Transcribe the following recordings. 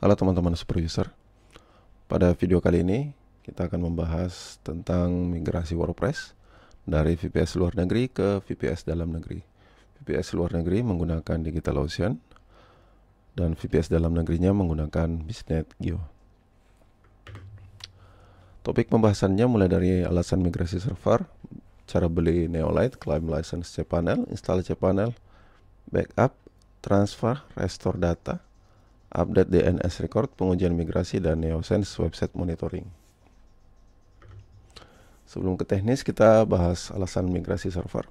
Halo teman-teman super user Pada video kali ini kita akan membahas tentang migrasi WordPress dari VPS luar negeri ke VPS dalam negeri. VPS luar negeri menggunakan DigitalOcean dan VPS dalam negerinya menggunakan Bisnet Geo. Topik pembahasannya mulai dari alasan migrasi server, cara beli Neolite, klaim license cPanel, install cPanel, backup, transfer, restore data, update DNS record, pengujian migrasi, dan NeoSense website monitoring. Sebelum ke teknis, kita bahas alasan migrasi server.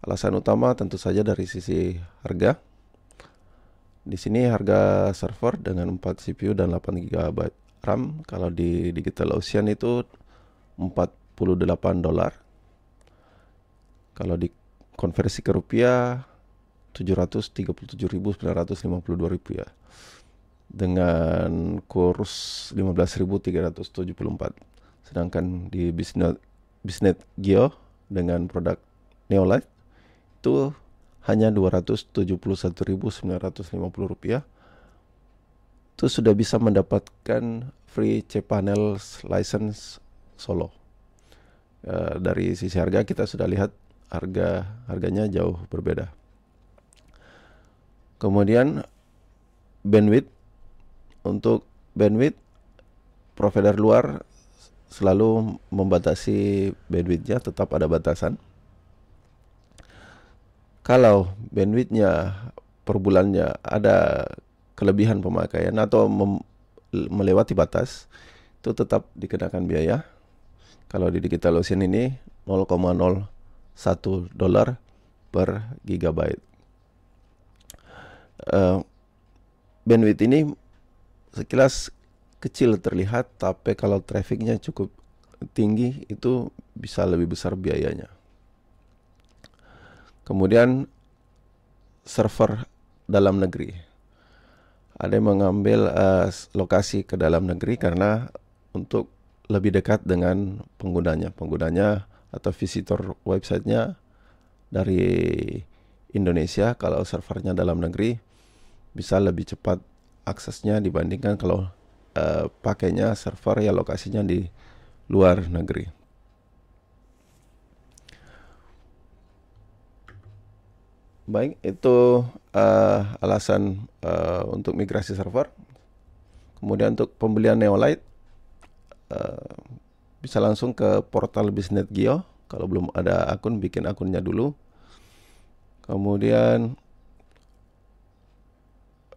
Alasan utama tentu saja dari sisi harga. Di sini harga server dengan 4 CPU dan 8 GB RAM, kalau di Digital Ocean itu 48 dolar. Kalau dikonversi ke rupiah 737.952 rupiah ya. dengan kurs 15.374 sedangkan di bisnet bisnet Geo dengan produk Neolite itu hanya 271.950 rupiah itu sudah bisa mendapatkan free panel license solo e, dari sisi harga kita sudah lihat harga harganya jauh berbeda Kemudian bandwidth untuk bandwidth provider luar selalu membatasi bandwidthnya tetap ada batasan. Kalau bandwidthnya per bulannya ada kelebihan pemakaian atau melewati batas itu tetap dikenakan biaya. Kalau di Digital Ocean ini 0,01 dolar per gigabyte. Eh, bandwidth ini sekilas kecil terlihat, tapi kalau trafficnya cukup tinggi itu bisa lebih besar biayanya. Kemudian server dalam negeri. Ada yang mengambil uh, lokasi ke dalam negeri karena untuk lebih dekat dengan penggunanya, penggunanya atau visitor websitenya dari Indonesia kalau servernya dalam negeri bisa lebih cepat aksesnya dibandingkan kalau uh, pakainya server ya lokasinya di luar negeri. Baik, itu uh, alasan uh, untuk migrasi server. Kemudian untuk pembelian Neolite uh, bisa langsung ke portal Bisnet Geo kalau belum ada akun bikin akunnya dulu. Kemudian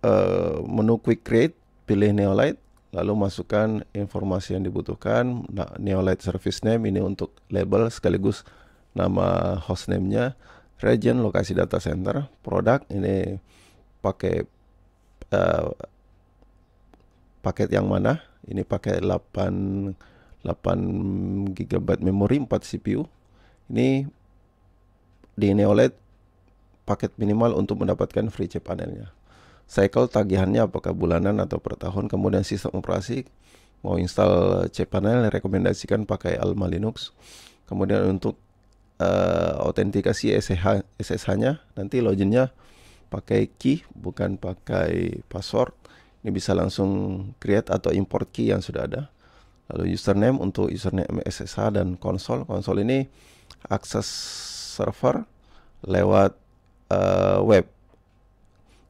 Eh, menu quick create, pilih Neolite, lalu masukkan informasi yang dibutuhkan, nah, Neolite service name ini untuk label sekaligus nama hostname-nya, region lokasi data center, produk ini pakai uh, paket yang mana? Ini pakai 8 8 GB memori 4 CPU. Ini di Neolite paket minimal untuk mendapatkan free chip panelnya cycle tagihannya apakah bulanan atau per tahun kemudian sistem operasi mau install cPanel rekomendasikan pakai Alma Linux kemudian untuk uh, autentikasi SSH SSH-nya nanti loginnya pakai key bukan pakai password ini bisa langsung create atau import key yang sudah ada lalu username untuk username SSH dan konsol konsol ini akses server lewat uh, web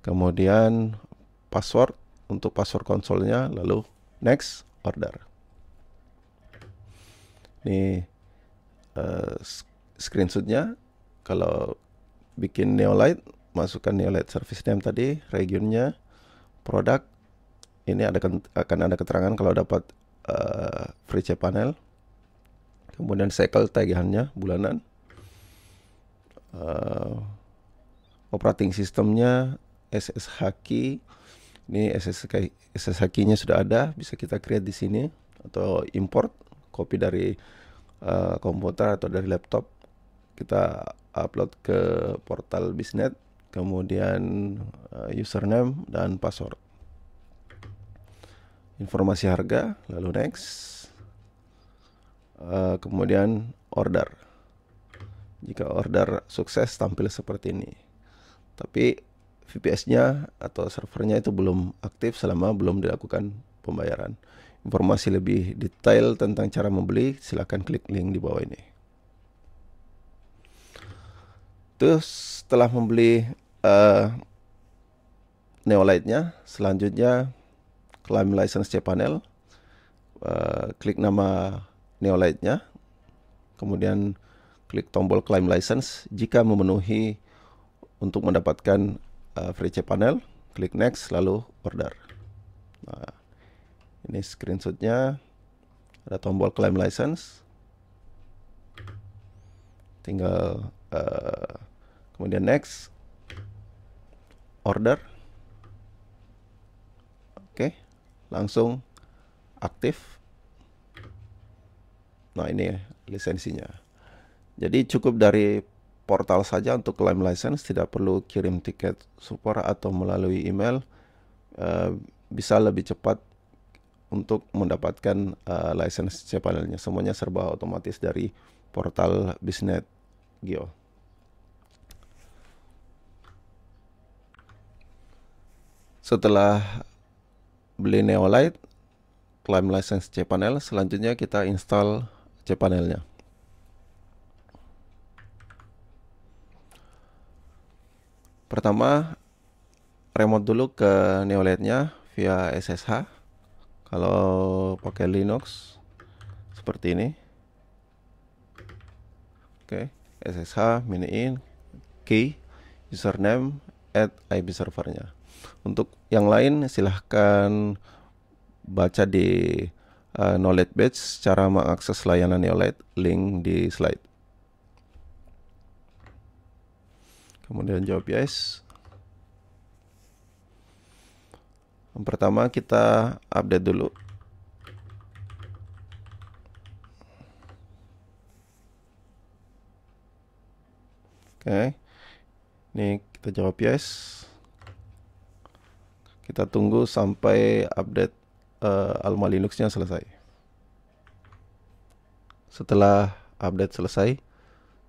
kemudian password untuk password konsolnya, lalu next order. Ini uh, screenshotnya. Kalau bikin Neolite, masukkan Neolite service name tadi, regionnya, produk. Ini ada akan ada keterangan kalau dapat uh, free panel Kemudian cycle tagihannya bulanan. Uh, operating systemnya SS Haki. Ini SS, Haki-nya sudah ada, bisa kita create di sini atau import copy dari uh, komputer atau dari laptop. Kita upload ke portal bisnet, kemudian uh, username dan password. Informasi harga, lalu next. Uh, kemudian order. Jika order sukses tampil seperti ini. Tapi VPS-nya atau servernya itu belum aktif selama belum dilakukan pembayaran. Informasi lebih detail tentang cara membeli silahkan klik link di bawah ini. Terus setelah membeli uh, Neolite-nya, selanjutnya claim license cPanel, uh, klik nama Neolite-nya, kemudian klik tombol claim license jika memenuhi untuk mendapatkan uh, panel, klik next lalu order. Nah, ini screenshotnya ada tombol claim license. Tinggal uh, kemudian next order. Oke, langsung aktif. Nah, ini lisensinya. Jadi cukup dari portal saja untuk claim license tidak perlu kirim tiket support atau melalui email uh, bisa lebih cepat untuk mendapatkan uh, license cPanelnya semuanya serba otomatis dari portal bisnet Geo. Setelah beli Neolite, claim license cPanel, selanjutnya kita install cPanelnya. Pertama, remote dulu ke neolite via SSH. Kalau pakai Linux seperti ini. Oke, okay. SSH in key username at IP servernya. Untuk yang lain silahkan baca di uh, knowledge base cara mengakses layanan Neolite link di slide. kemudian jawab yes yang pertama kita update dulu oke ini kita jawab yes kita tunggu sampai update uh, Alma Linuxnya selesai setelah update selesai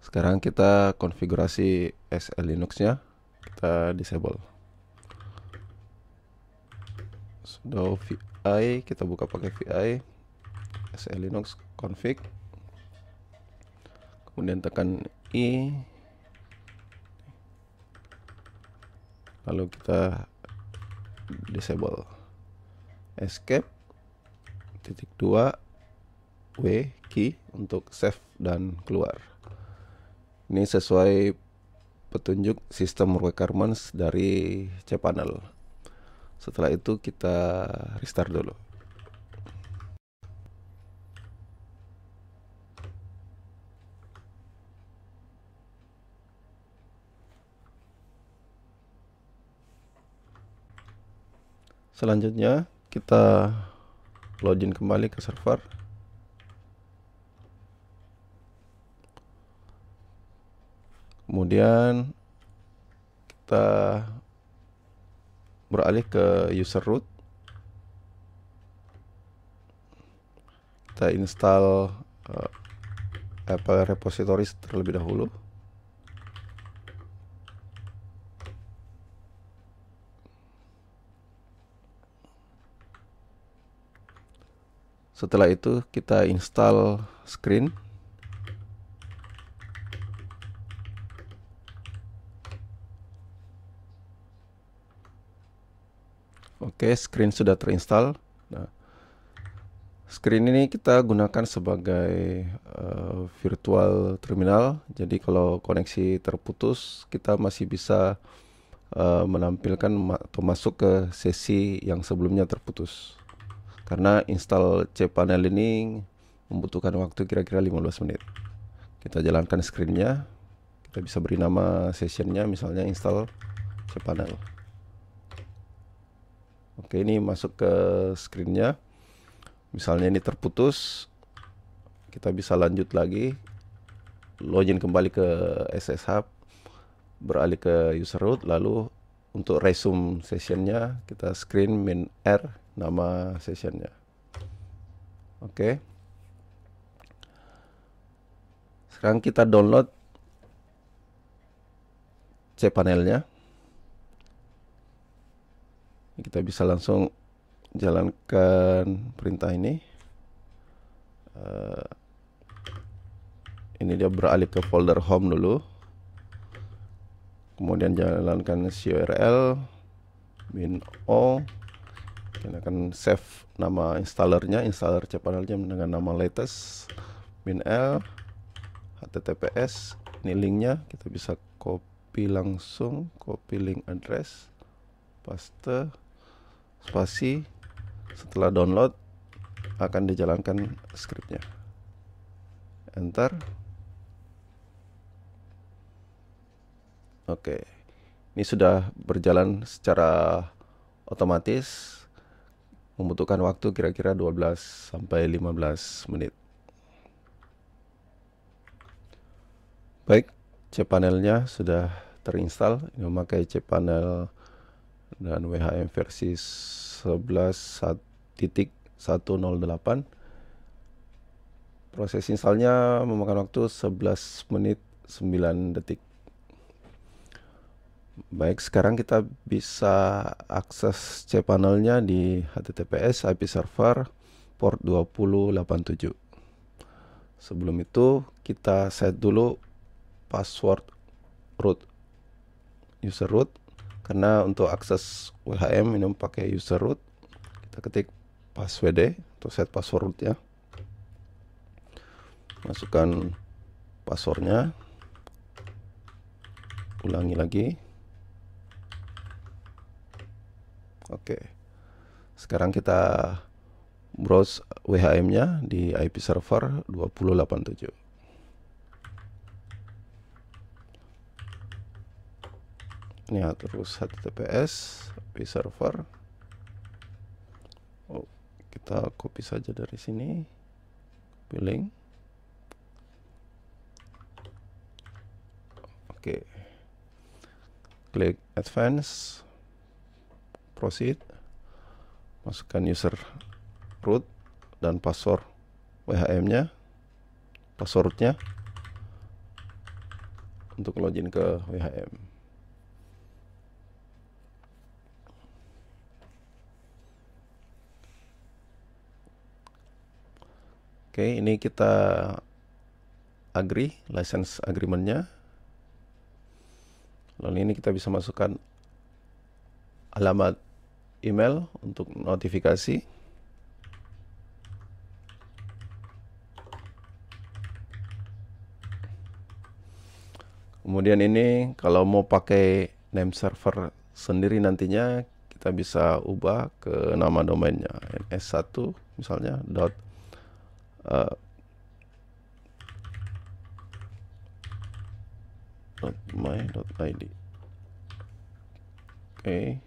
sekarang kita konfigurasi SL Linux-nya. Kita disable. sudo VI, kita buka pakai VI. SL Linux config. Kemudian tekan I. Lalu kita disable. Escape titik 2 W key untuk save dan keluar. Ini sesuai petunjuk sistem requirements dari cPanel. Setelah itu kita restart dulu. Selanjutnya kita login kembali ke server. kemudian kita beralih ke user root kita install uh, Apple repositories terlebih dahulu setelah itu kita install screen Oke, screen sudah terinstall. Nah, screen ini kita gunakan sebagai uh, virtual terminal. Jadi kalau koneksi terputus, kita masih bisa uh, menampilkan ma atau masuk ke sesi yang sebelumnya terputus. Karena install cPanel ini membutuhkan waktu kira-kira 15 menit. Kita jalankan screennya. Kita bisa beri nama sessionnya, misalnya install cPanel. Oke, ini masuk ke screennya. Misalnya ini terputus, kita bisa lanjut lagi, login kembali ke SSH, beralih ke user root, lalu untuk resume sessionnya kita screen min R nama sessionnya. Oke. Sekarang kita download cpanelnya. panelnya kita bisa langsung jalankan perintah ini uh, ini dia beralih ke folder home dulu kemudian jalankan curl bin o kita akan save nama installernya installer cpanelnya dengan nama latest bin l https ini linknya kita bisa copy langsung copy link address paste spasi setelah download akan dijalankan scriptnya enter oke ini sudah berjalan secara otomatis membutuhkan waktu kira-kira 12 sampai 15 menit baik cpanelnya sudah terinstall ini memakai cpanel dan WHM versi 11.108 proses installnya memakan waktu 11 menit 9 detik baik sekarang kita bisa akses cPanelnya di https IP server port 2087 sebelum itu kita set dulu password root user root karena untuk akses WHM ini pakai user root kita ketik password. Ya, untuk set password ya masukkan passwordnya ulangi lagi oke sekarang kita browse WHM nya di IP server 287 ya terus https copy server oh, kita copy saja dari sini copy link oke okay. klik advance proceed masukkan user root dan password WHM nya passwordnya untuk login ke WHM Oke, okay, ini kita agree license agreementnya. Lalu ini kita bisa masukkan alamat email untuk notifikasi. Kemudian ini kalau mau pakai name server sendiri nantinya kita bisa ubah ke nama domainnya ms1 misalnya dot uh, my.id oke okay.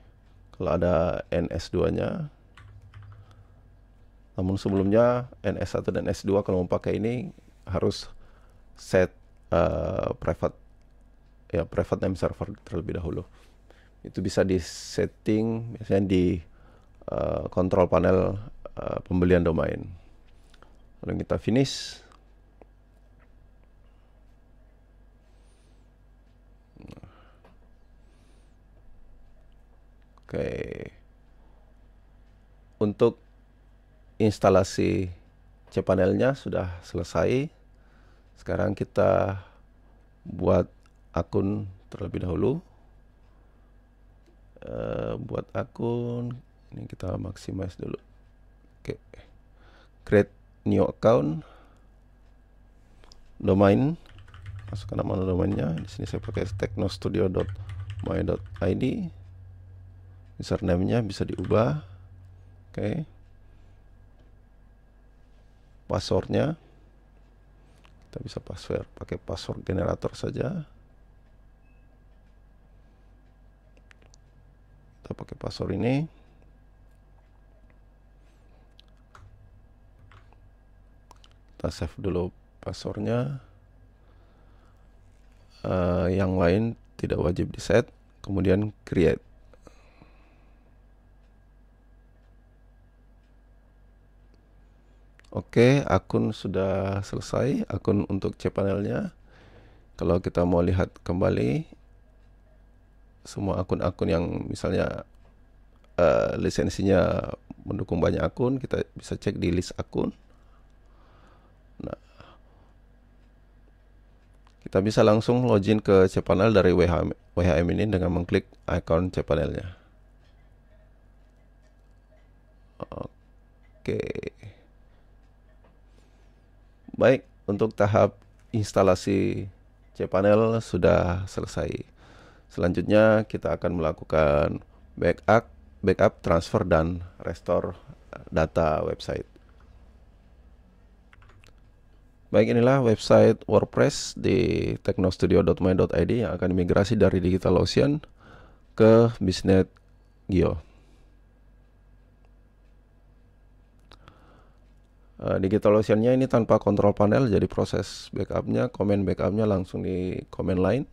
kalau ada ns2 nya namun sebelumnya ns1 dan ns 2 kalau mau pakai ini harus set uh, private ya private name server terlebih dahulu itu bisa di setting biasanya di uh, kontrol panel uh, pembelian domain lalu kita finish Oke. Untuk instalasi C panelnya sudah selesai. Sekarang kita buat akun terlebih dahulu. Uh, buat akun ini kita maximize dulu. Oke. Create new account domain masukkan nama domainnya di sini saya pakai technostudio.my.id username-nya bisa diubah oke okay. passwordnya kita bisa password pakai password generator saja kita pakai password ini kita save dulu passwordnya uh, eh, yang lain tidak wajib di set kemudian create Oke, okay, akun sudah selesai, akun untuk cPanelnya. Kalau kita mau lihat kembali semua akun-akun yang misalnya uh, lisensinya mendukung banyak akun, kita bisa cek di list akun. Kita bisa langsung login ke cPanel dari WHM, WHM ini dengan mengklik icon cPanelnya. Oke. Baik, untuk tahap instalasi cPanel sudah selesai. Selanjutnya kita akan melakukan backup, backup transfer dan restore data website. Baik inilah website WordPress di teknostudio.my.id yang akan migrasi dari DigitalOcean ke Bisnet Geo. Eh, Digital DigitalOcean-nya ini tanpa kontrol panel jadi proses backupnya, komen backupnya langsung di command line.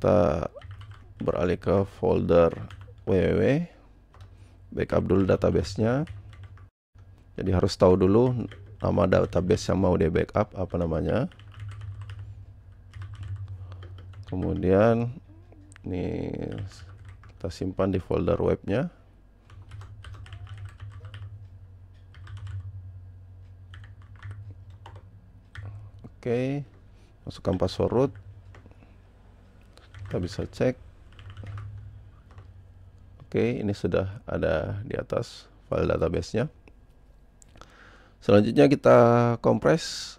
Kita beralih ke folder www, backup dulu databasenya. Jadi harus tahu dulu nama database yang mau di backup apa namanya kemudian ini kita simpan di folder webnya oke masukkan password root kita bisa cek oke ini sudah ada di atas file databasenya Selanjutnya kita kompres.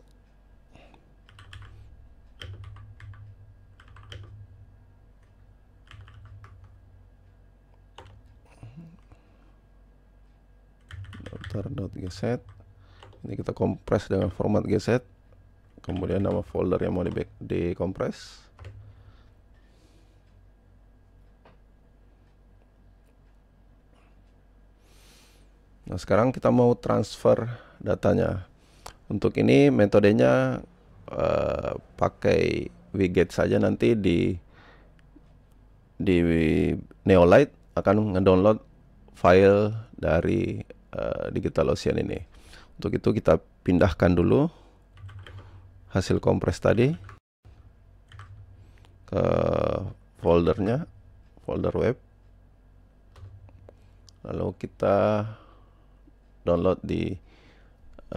Daftar.gz. Ini kita kompres dengan format gz. Kemudian nama folder yang mau di dikompres. Nah, sekarang kita mau transfer datanya. Untuk ini metodenya uh, pakai widget saja nanti di di Neolite akan ngedownload file dari uh, ocean ini. Untuk itu kita pindahkan dulu hasil kompres tadi ke foldernya, folder web. Lalu kita download di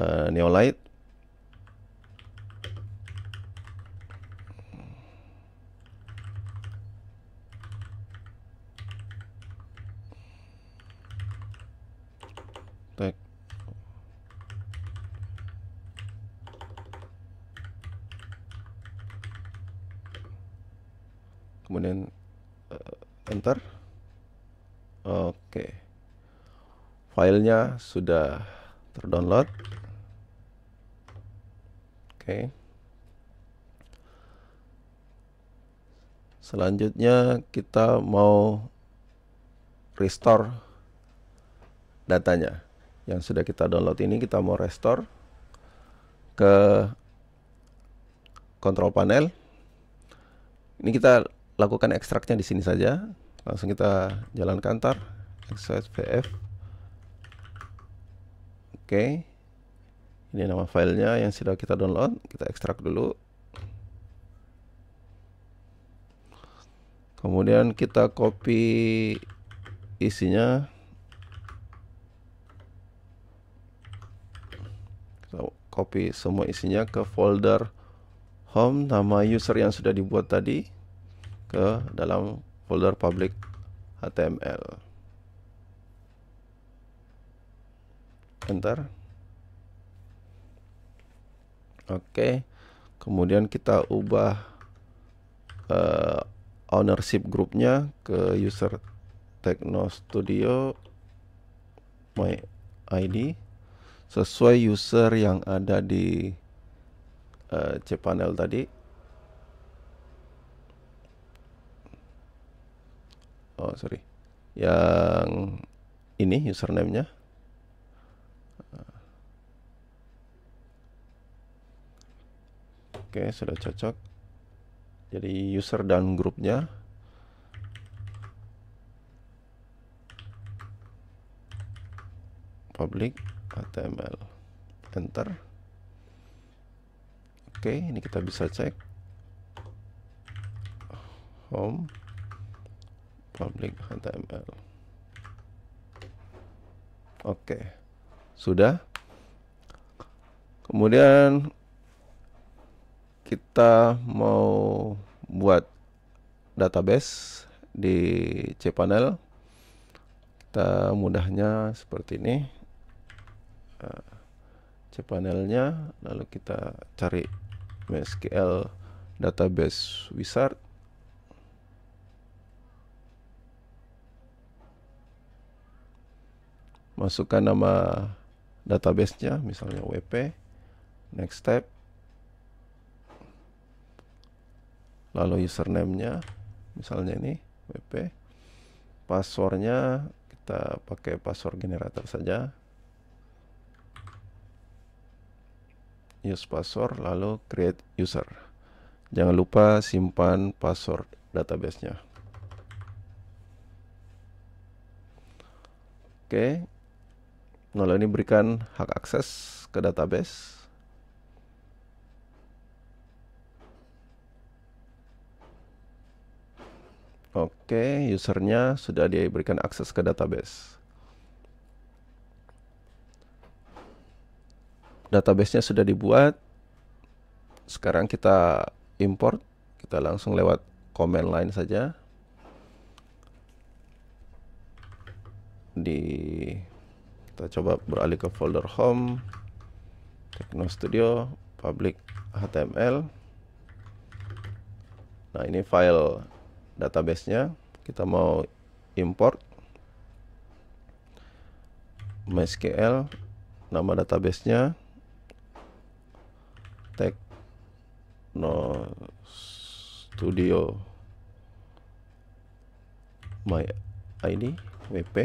uh, Neolite kemudian eh, enter oke okay filenya sudah terdownload oke okay. selanjutnya kita mau restore datanya yang sudah kita download ini kita mau restore ke control panel ini kita lakukan ekstraknya di sini saja langsung kita jalankan tar exitpf okay. ini nama filenya yang sudah kita download kita ekstrak dulu kemudian kita copy isinya kita copy semua isinya ke folder home nama user yang sudah dibuat tadi ke dalam folder public HTML. enter oke kemudian kita ubah uh, ownership grupnya ke user Techno Studio my ID sesuai user yang ada di uh, eh, cPanel tadi. Oh sorry, yang ini username-nya. Oke, sudah cocok. Jadi user dan grupnya. Public HTML. Enter. Oke, ini kita bisa cek. Home public HTML. Oke. Sudah. Kemudian kita mau buat database di cPanel kita mudahnya seperti ini eh, cPanelnya lalu kita cari MySQL database wizard masukkan nama databasenya misalnya WP next step lalu username-nya misalnya ini WP passwordnya kita pakai password generator saja use password lalu create user jangan lupa simpan password databasenya oke nah, lalu ini berikan hak akses ke database Oke, okay, usernya sudah diberikan akses ke database. Databasenya sudah dibuat. Sekarang kita import. Kita langsung lewat command line saja. Di kita coba beralih ke folder home, Techno Studio, public HTML. Nah ini file databasenya kita mau import MySQL nama databasenya tag no studio my id wp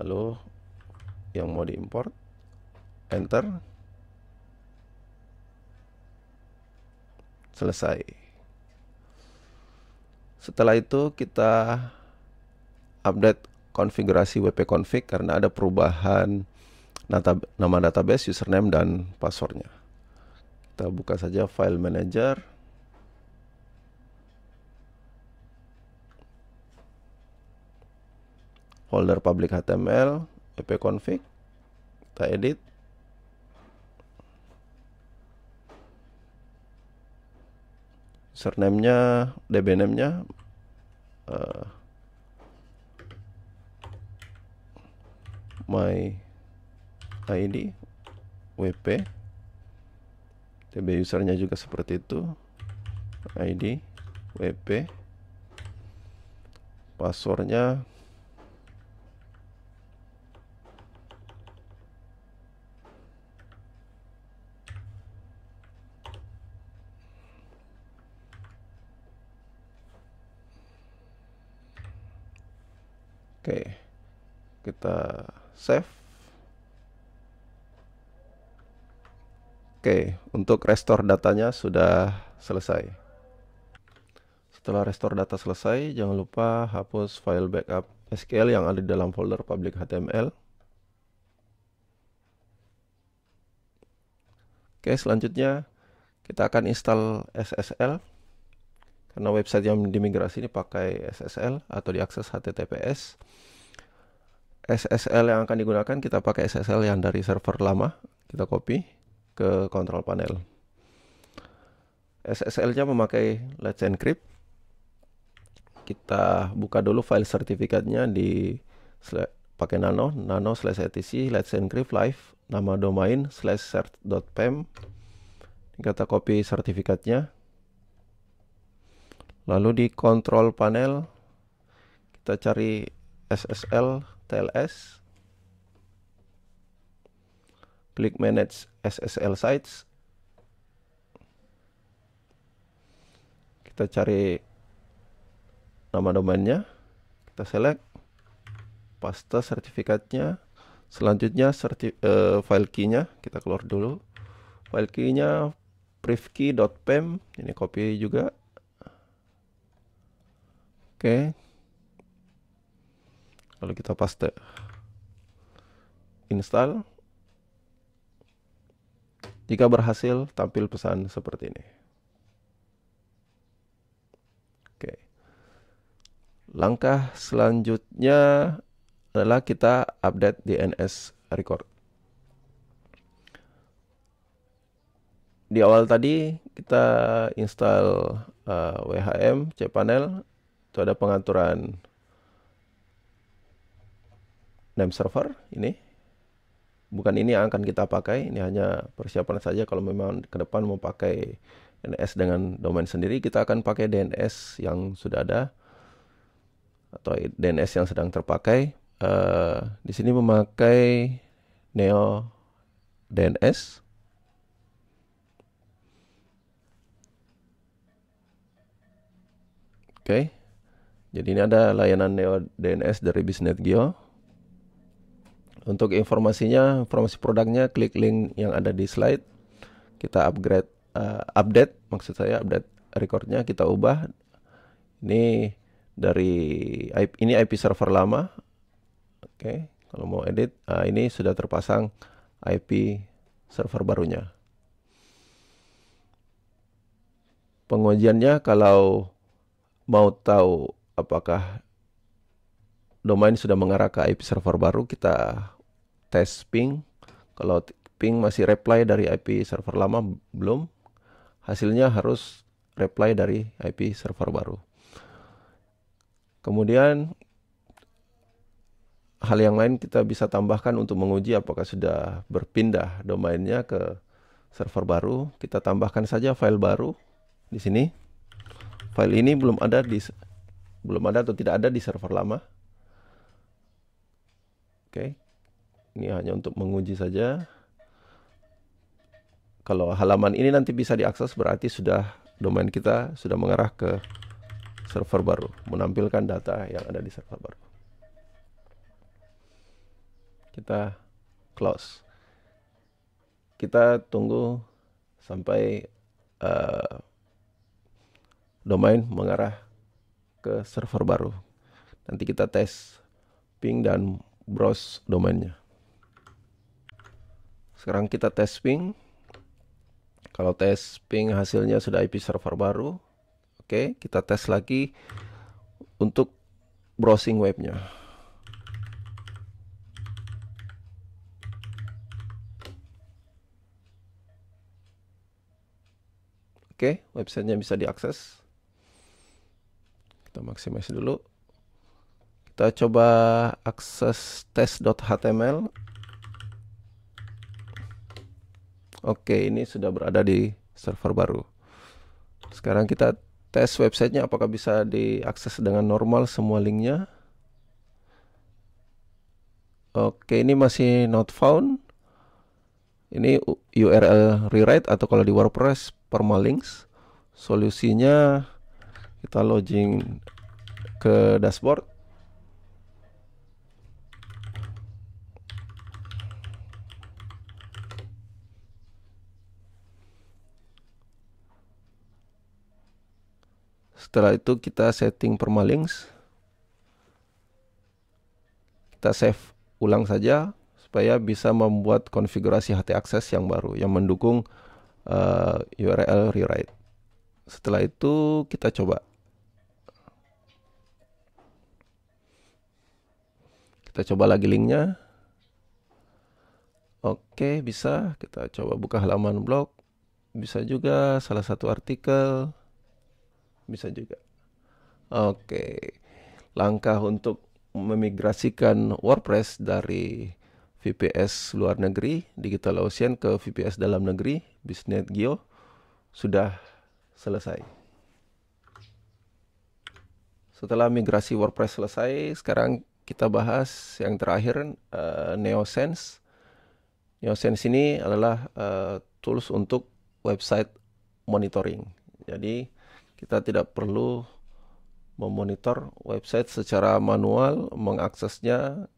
lalu yang mau diimport enter selesai setelah itu kita update konfigurasi wp-config karena ada perubahan nama database, username, dan passwordnya. Kita buka saja file manager. Folder public HTML, wp-config. Kita edit. surname-nya name nya uh, eh, my id wp db usernya juga seperti itu id wp passwordnya kita save Oke untuk restore datanya sudah selesai setelah restore data selesai jangan lupa hapus file backup SQL yang ada di dalam folder public HTML Oke selanjutnya kita akan install SSL karena website yang dimigrasi ini pakai SSL atau diakses HTTPS SSL yang akan digunakan kita pakai SSL yang dari server lama kita copy ke control panel SSL-nya memakai Let's Encrypt kita buka dulu file sertifikatnya di pakai nano nano slash etc let's encrypt live nama domain slash cert.pem kita copy sertifikatnya lalu di control panel kita cari SSL TLS klik manage SSL sites kita cari nama domainnya kita select pasta sertifikatnya selanjutnya serti uh, file key kita keluar dulu file key-nya privkey.pem ini copy juga oke okay lalu kita paste install jika berhasil tampil pesan seperti ini oke langkah selanjutnya adalah kita update DNS record di awal tadi kita install uh, eh, WHM cPanel itu ada pengaturan name server ini bukan ini yang akan kita pakai ini hanya persiapan saja kalau memang ke depan mau pakai DNS dengan domain sendiri kita akan pakai DNS yang sudah ada atau DNS yang sedang terpakai uh, di sini memakai neo DNS Oke okay. jadi ini ada layanan neo DNS dari Bisnet Geo untuk informasinya, informasi produknya klik link yang ada di slide. Kita upgrade uh, update maksud saya update recordnya kita ubah. Ini dari IP, ini IP server lama. Oke, okay. kalau mau edit uh, ini sudah terpasang IP server barunya. Pengujiannya kalau mau tahu apakah domain sudah mengarah ke IP server baru, kita tes ping. Kalau ping masih reply dari IP server lama belum, hasilnya harus reply dari IP server baru. Kemudian hal yang lain kita bisa tambahkan untuk menguji apakah sudah berpindah domainnya ke server baru. Kita tambahkan saja file baru di sini. File ini belum ada di belum ada atau tidak ada di server lama. Oke. Okay. Ini hanya untuk menguji saja. Kalau halaman ini nanti bisa diakses berarti sudah domain kita sudah mengarah ke server baru, menampilkan data yang ada di server baru. Kita close. Kita tunggu sampai uh, domain mengarah ke server baru. Nanti kita tes ping dan browse domainnya sekarang kita tes ping kalau tes ping hasilnya sudah IP server baru oke kita tes lagi untuk browsing webnya Oke, websitenya bisa diakses. Kita maximize dulu kita coba akses test.html oke ini sudah berada di server baru sekarang kita tes websitenya apakah bisa diakses dengan normal semua linknya oke ini masih not found ini URL rewrite atau kalau di WordPress permalinks solusinya kita login ke dashboard setelah itu kita setting permalinks kita save ulang saja supaya bisa membuat konfigurasi HT access yang baru yang mendukung uh, eh, URL rewrite setelah itu kita coba kita coba lagi linknya Oke, bisa. Kita coba buka halaman blog. Bisa juga salah satu artikel bisa juga. Oke, langkah untuk memigrasikan WordPress dari VPS luar negeri Digital Ocean ke VPS dalam negeri Bisnet Geo sudah selesai. Setelah migrasi WordPress selesai, sekarang kita bahas yang terakhir uh, NeoSense. NeoSense ini adalah uh, tools untuk website monitoring. Jadi kita tidak perlu memonitor website secara manual, mengaksesnya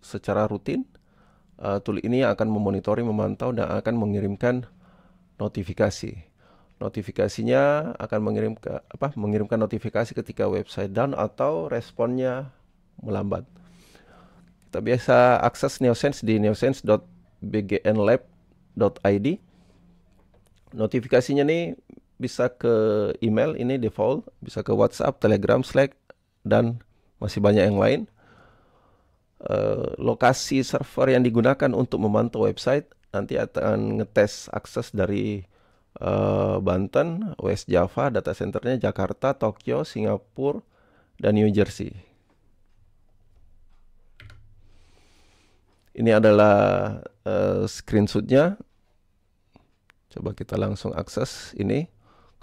secara rutin. Uh, tool ini akan memonitoring, memantau, dan akan mengirimkan notifikasi. Notifikasinya akan mengirim ke, apa, mengirimkan notifikasi ketika website down atau responnya melambat. Kita biasa akses Neosense di neosense.bgnlab.id. Notifikasinya nih bisa ke email ini default, bisa ke WhatsApp, Telegram, Slack, dan masih banyak yang lain. Uh, lokasi server yang digunakan untuk memantau website nanti akan ngetes akses dari uh, Banten, West Java, data centernya Jakarta, Tokyo, Singapura, dan New Jersey. Ini adalah uh, screenshotnya. Coba kita langsung akses ini.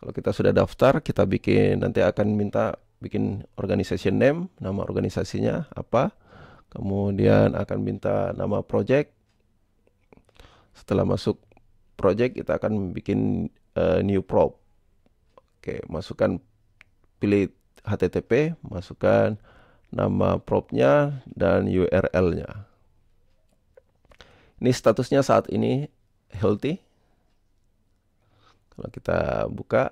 Kalau kita sudah daftar, kita bikin nanti akan minta bikin organization name, nama organisasinya apa. Kemudian akan minta nama project. Setelah masuk project, kita akan bikin uh, new probe. Oke, masukkan pilih HTTP, masukkan nama probe-nya dan URL-nya. Ini statusnya saat ini healthy kalau kita buka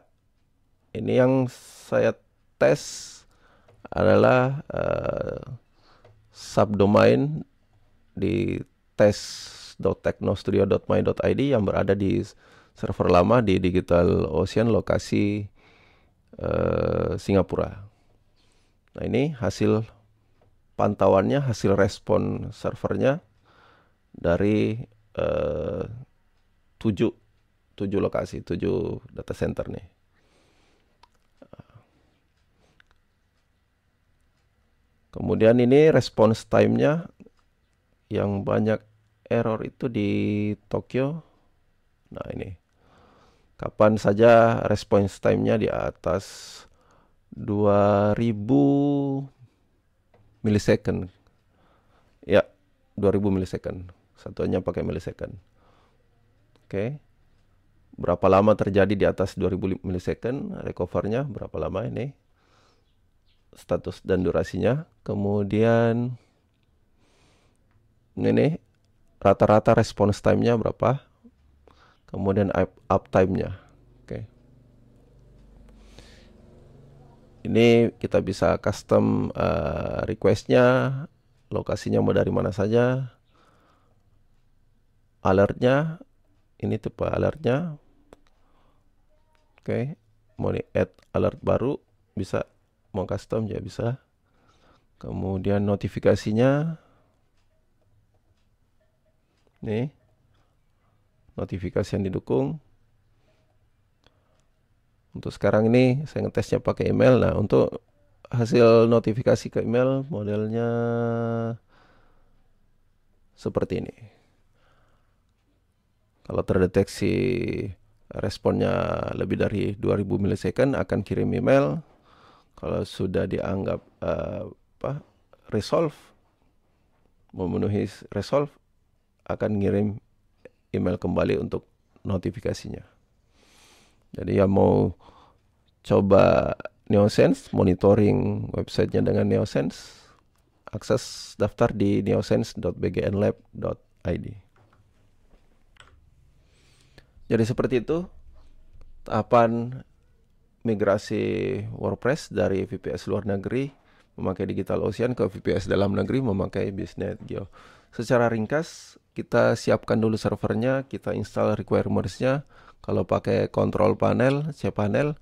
ini yang saya tes adalah uh, subdomain di test.technostudio.my.id yang berada di server lama di Digital Ocean lokasi uh, Singapura. Nah ini hasil pantauannya, hasil respon servernya dari eh, uh, 7 tujuh lokasi, tujuh data center nih. Kemudian ini response time-nya yang banyak error itu di Tokyo. Nah ini, kapan saja response time-nya di atas 2000 milisecond. Ya, 2000 milisecond. Satuannya pakai milisecond. Oke. Okay berapa lama terjadi di atas 2000 milisecond recovernya berapa lama ini status dan durasinya kemudian ini rata-rata response time-nya berapa kemudian up, uptime-nya oke okay. ini kita bisa custom uh, request-nya lokasinya mau dari mana saja alertnya ini tipe alertnya oke okay. mau di add alert baru bisa mau custom ya bisa kemudian notifikasinya nih notifikasi yang didukung untuk sekarang ini saya ngetesnya pakai email nah untuk hasil notifikasi ke email modelnya seperti ini kalau terdeteksi responnya lebih dari 2000 milisekon akan kirim email kalau sudah dianggap uh, apa resolve memenuhi resolve akan ngirim email kembali untuk notifikasinya jadi yang mau coba Neosense monitoring websitenya dengan Neosense akses daftar di neosense.bgnlab.id jadi seperti itu tahapan migrasi WordPress dari VPS luar negeri memakai Digital Ocean ke VPS dalam negeri memakai BizNet Geo. Secara ringkas, kita siapkan dulu servernya, kita install requirements-nya. Kalau pakai control panel, cPanel,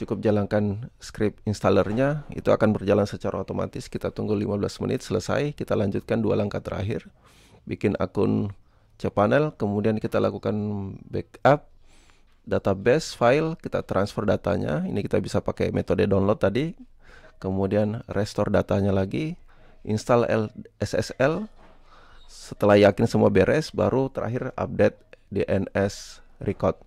cukup jalankan script installernya, itu akan berjalan secara otomatis. Kita tunggu 15 menit selesai, kita lanjutkan dua langkah terakhir. Bikin akun cPanel, kemudian kita lakukan backup database file, kita transfer datanya. Ini kita bisa pakai metode download tadi. Kemudian restore datanya lagi, install SSL. Setelah yakin semua beres, baru terakhir update DNS record.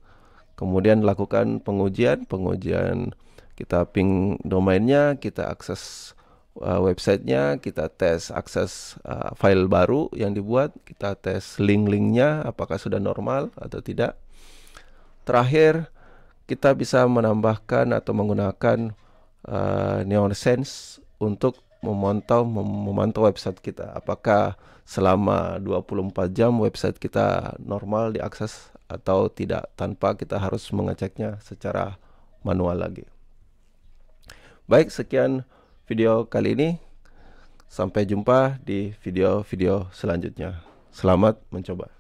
Kemudian lakukan pengujian, pengujian kita ping domainnya, kita akses uh, websitenya, kita tes akses uh, file baru yang dibuat, kita tes link-linknya apakah sudah normal atau tidak. Terakhir, kita bisa menambahkan atau menggunakan uh, Neon Sense untuk memantau mem memantau website kita apakah selama 24 jam website kita normal diakses atau tidak tanpa kita harus mengeceknya secara manual lagi. Baik, sekian video kali ini. Sampai jumpa di video-video selanjutnya. Selamat mencoba.